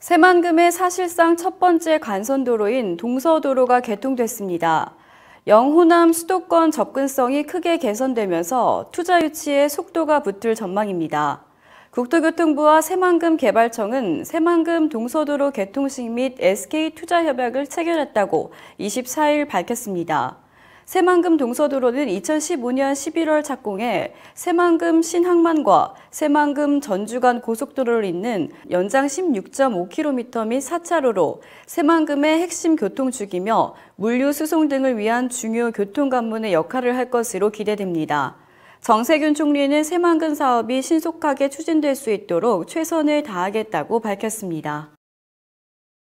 새만금의 사실상 첫 번째 간선도로인 동서도로가 개통됐습니다. 영호남 수도권 접근성이 크게 개선되면서 투자 유치에 속도가 붙을 전망입니다. 국토교통부와 새만금 개발청은 새만금 동서도로 개통식 및 SK 투자 협약을 체결했다고 24일 밝혔습니다. 새만금 동서도로는 2015년 11월 착공해 새만금 신항만과 새만금 전주간 고속도로를 잇는 연장 16.5km 및 4차로로 새만금의 핵심 교통축이며 물류 수송 등을 위한 중요 교통관문의 역할을 할 것으로 기대됩니다. 정세균 총리는 새만금 사업이 신속하게 추진될 수 있도록 최선을 다하겠다고 밝혔습니다.